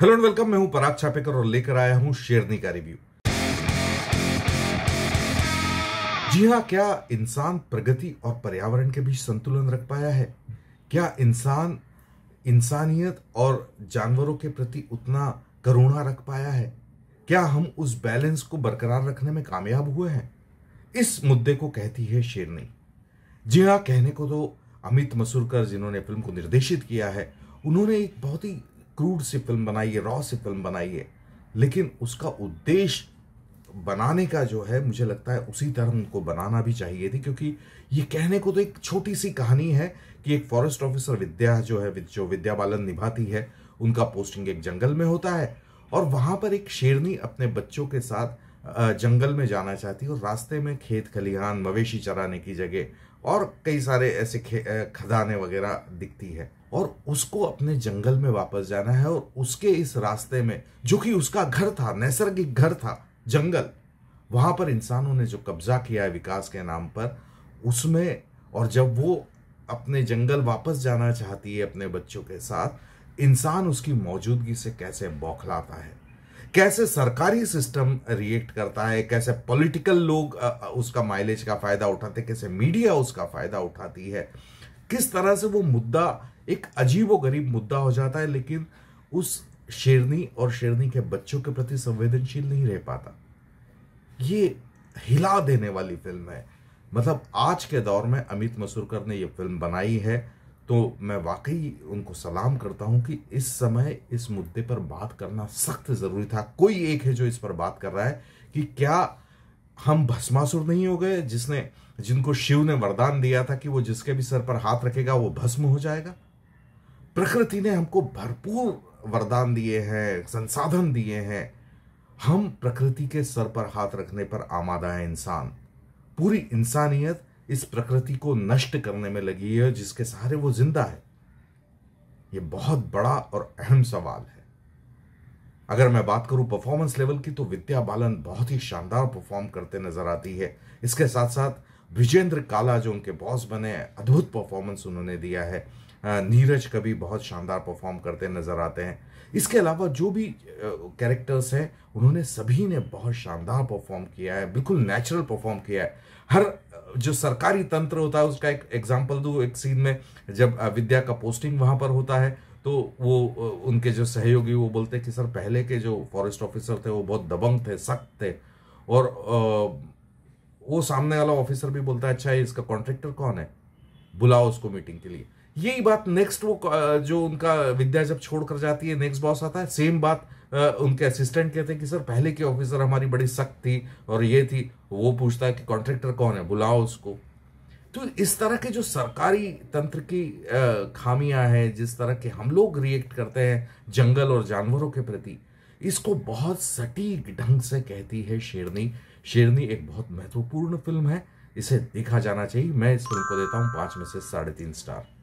hello and welcome मैं हूं पराग छापेकर और लेकर आया हूं शेरनी का रिव्यू जी हाँ क्या इंसान प्रगति और पर्यावरण के बीच संतुलन रख पाया है क्या इंसान इंसानियत और जानवरों के प्रति उतना करुणा रख पाया है क्या हम उस बैलेंस को बरकरार रखने में कामयाब हुए हैं इस मुद्दे को कहती है शेरनी जी हाँ कहने को तो अमित मसूरकर जिन्होंने फिल्म को निर्देशित किया है उन्होंने एक बहुत ही क्रूड सी फिल्म बनाइए रॉ सी फिल्म बनाइए लेकिन उसका उद्देश्य बनाने का जो है मुझे लगता है उसी तरह उनको बनाना भी चाहिए थी क्योंकि ये कहने को तो एक छोटी सी कहानी है कि एक फॉरेस्ट ऑफिसर विद्या जो है जो विद्या बालन निभाती है उनका पोस्टिंग एक जंगल में होता है और वहाँ पर एक शेरनी अपने बच्चों के साथ जंगल में जाना चाहती है और रास्ते में खेत खलिहान मवेशी चराने की जगह और कई सारे ऐसे खदाने वगैरह दिखती है और उसको अपने जंगल में वापस जाना है और उसके इस रास्ते में जो कि उसका घर था नैसर्गिक घर था जंगल वहां पर इंसानों ने जो कब्जा किया है विकास के नाम पर उसमें और जब वो अपने जंगल वापस जाना चाहती है अपने बच्चों के साथ इंसान उसकी मौजूदगी से कैसे बौखलाता है कैसे सरकारी सिस्टम रिएक्ट करता है कैसे पॉलिटिकल लोग उसका माइलेज का फायदा उठाते कैसे मीडिया उसका फायदा उठाती है किस तरह से वो मुद्दा एक अजीब व गरीब मुद्दा हो जाता है लेकिन उस शेरनी और शेरनी के बच्चों के प्रति संवेदनशील नहीं रह पाता ये हिला देने वाली फिल्म है मतलब आज के दौर में अमित मसूरकर ने यह फिल्म बनाई है तो मैं वाकई उनको सलाम करता हूं कि इस समय इस मुद्दे पर बात करना सख्त ज़रूरी था कोई एक है जो इस पर बात कर रहा है कि क्या हम भस्मासुर नहीं हो गए जिसने जिनको शिव ने वरदान दिया था कि वो जिसके भी सर पर हाथ रखेगा वो भस्म हो जाएगा प्रकृति ने हमको भरपूर वरदान दिए हैं संसाधन दिए हैं हम प्रकृति के सर पर हाथ रखने पर आमादा है इंसान पूरी इंसानियत इस प्रकृति को नष्ट करने में लगी है जिसके सहारे वो जिंदा है ये बहुत बड़ा और अहम सवाल है अगर मैं बात करूं परफॉर्मेंस लेवल की तो विद्या बालन बहुत ही शानदार परफॉर्म करते नजर आती है इसके साथ साथ विजेंद्र काला जो उनके बॉस बने अद्भुत परफॉर्मेंस उन्होंने दिया है नीरज कभी बहुत शानदार परफॉर्म करते नज़र आते हैं इसके अलावा जो भी कैरेक्टर्स हैं उन्होंने सभी ने बहुत शानदार परफॉर्म किया है बिल्कुल नेचुरल परफॉर्म किया है हर जो सरकारी तंत्र होता है उसका एक एग्जाम्पल दू एक सीन में जब विद्या का पोस्टिंग वहाँ पर होता है तो वो उनके जो सहयोगी वो बोलते हैं कि सर पहले के जो फॉरेस्ट ऑफिसर थे वो बहुत दबंग थे सख्त थे और वो सामने वाला ऑफिसर भी बोलता है अच्छा इसका कॉन्ट्रैक्टर कौन है बुलाओ उसको मीटिंग के लिए यही बात नेक्स्ट वो जो उनका विद्या जब छोड़ कर जाती है नेक्स्ट बॉस आता है सेम बात उनके असिस्टेंट कहते हैं कि सर पहले के ऑफिसर हमारी बड़ी सख्त थी और ये थी वो पूछता है कि कॉन्ट्रेक्टर कौन है बुलाओ उसको तो इस तरह के जो सरकारी तंत्र की खामियां हैं जिस तरह के हम लोग रिएक्ट करते हैं जंगल और जानवरों के प्रति इसको बहुत सटीक ढंग से कहती है शेरनी शेरनी एक बहुत महत्वपूर्ण फिल्म है इसे देखा जाना चाहिए मैं इस फिल्म को देता हूँ पांच में से साढ़े तीन स्टार